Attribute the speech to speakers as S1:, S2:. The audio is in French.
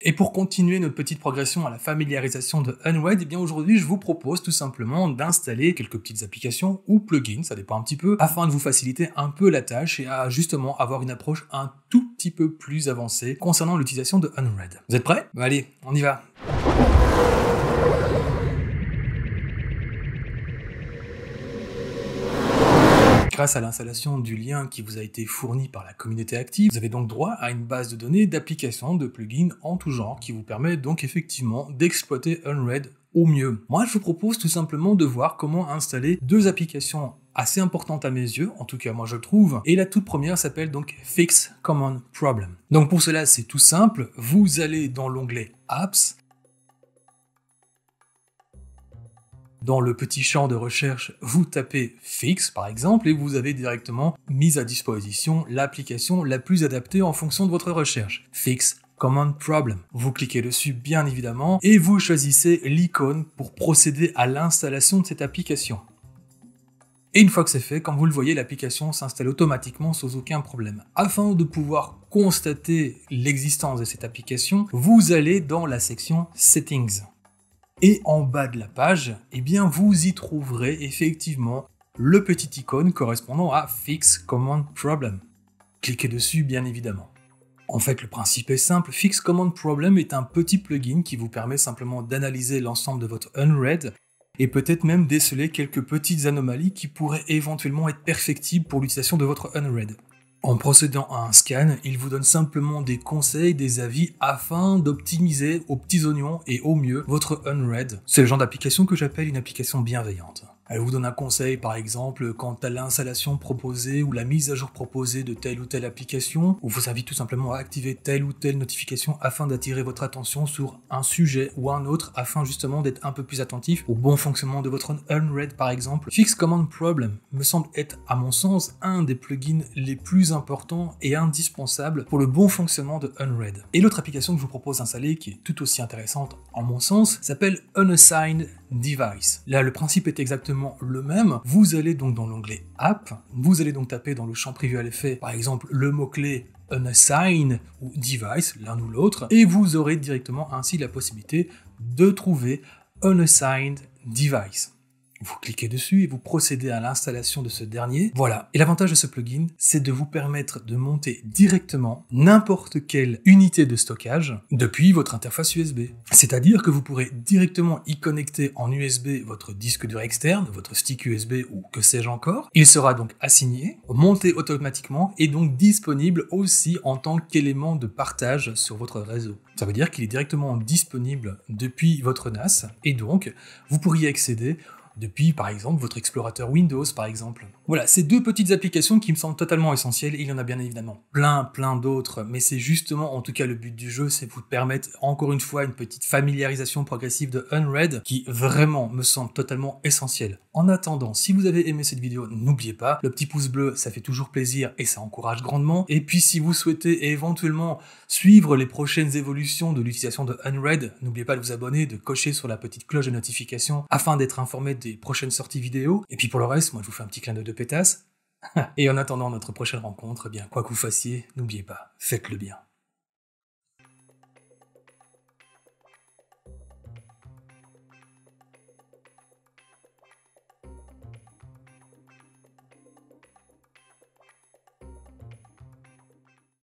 S1: Et pour continuer notre petite progression à la familiarisation de Unread, et eh bien aujourd'hui je vous propose tout simplement d'installer quelques petites applications ou plugins, ça dépend un petit peu, afin de vous faciliter un peu la tâche et à justement avoir une approche un tout petit peu plus avancée concernant l'utilisation de Unread. Vous êtes prêts Allez, on y va. Grâce à l'installation du lien qui vous a été fourni par la communauté active, vous avez donc droit à une base de données d'applications, de plugins en tout genre qui vous permet donc effectivement d'exploiter Unread au mieux. Moi, je vous propose tout simplement de voir comment installer deux applications assez importantes à mes yeux, en tout cas moi je le trouve, et la toute première s'appelle donc Fix Common Problem. Donc pour cela c'est tout simple, vous allez dans l'onglet Apps, Dans le petit champ de recherche, vous tapez Fix par exemple et vous avez directement mis à disposition l'application la plus adaptée en fonction de votre recherche. Fix Command Problem. Vous cliquez dessus bien évidemment et vous choisissez l'icône pour procéder à l'installation de cette application. Et une fois que c'est fait, comme vous le voyez, l'application s'installe automatiquement sans aucun problème. Afin de pouvoir constater l'existence de cette application, vous allez dans la section Settings. Et en bas de la page, eh bien, vous y trouverez effectivement le petit icône correspondant à Fix Command Problem. Cliquez dessus, bien évidemment. En fait, le principe est simple. Fix Command Problem est un petit plugin qui vous permet simplement d'analyser l'ensemble de votre unread et peut-être même déceler quelques petites anomalies qui pourraient éventuellement être perfectibles pour l'utilisation de votre unread. En procédant à un scan, il vous donne simplement des conseils, des avis afin d'optimiser aux petits oignons et au mieux votre unread. C'est le genre d'application que j'appelle une application bienveillante. Elle vous donne un conseil, par exemple, quant à l'installation proposée ou la mise à jour proposée de telle ou telle application, ou vous invite tout simplement à activer telle ou telle notification afin d'attirer votre attention sur un sujet ou un autre afin justement d'être un peu plus attentif au bon fonctionnement de votre Unread, par exemple. Fix Command Problem me semble être, à mon sens, un des plugins les plus importants et indispensables pour le bon fonctionnement de Unread. Et l'autre application que je vous propose d'installer, qui est tout aussi intéressante en mon sens, s'appelle Unassigned device. Là, le principe est exactement le même. Vous allez donc dans l'onglet app, vous allez donc taper dans le champ prévu à l'effet, par exemple, le mot-clé unassign ou device, l'un ou l'autre, et vous aurez directement ainsi la possibilité de trouver unassigned device. Vous cliquez dessus et vous procédez à l'installation de ce dernier. Voilà. Et l'avantage de ce plugin, c'est de vous permettre de monter directement n'importe quelle unité de stockage depuis votre interface USB. C'est-à-dire que vous pourrez directement y connecter en USB votre disque dur externe, votre stick USB ou que sais-je encore. Il sera donc assigné, monté automatiquement et donc disponible aussi en tant qu'élément de partage sur votre réseau. Ça veut dire qu'il est directement disponible depuis votre NAS et donc vous pourriez accéder depuis par exemple votre explorateur Windows par exemple. Voilà, ces deux petites applications qui me semblent totalement essentielles, il y en a bien évidemment plein plein d'autres, mais c'est justement en tout cas le but du jeu, c'est vous permettre encore une fois une petite familiarisation progressive de Unread qui vraiment me semble totalement essentielle. En attendant, si vous avez aimé cette vidéo, n'oubliez pas, le petit pouce bleu, ça fait toujours plaisir et ça encourage grandement. Et puis si vous souhaitez éventuellement suivre les prochaines évolutions de l'utilisation de Unread, n'oubliez pas de vous abonner, de cocher sur la petite cloche de notification afin d'être informé des prochaines sorties vidéo. Et puis pour le reste, moi je vous fais un petit clin d'œil de pétasse. Et en attendant notre prochaine rencontre, eh bien quoi que vous fassiez, n'oubliez pas, faites le bien.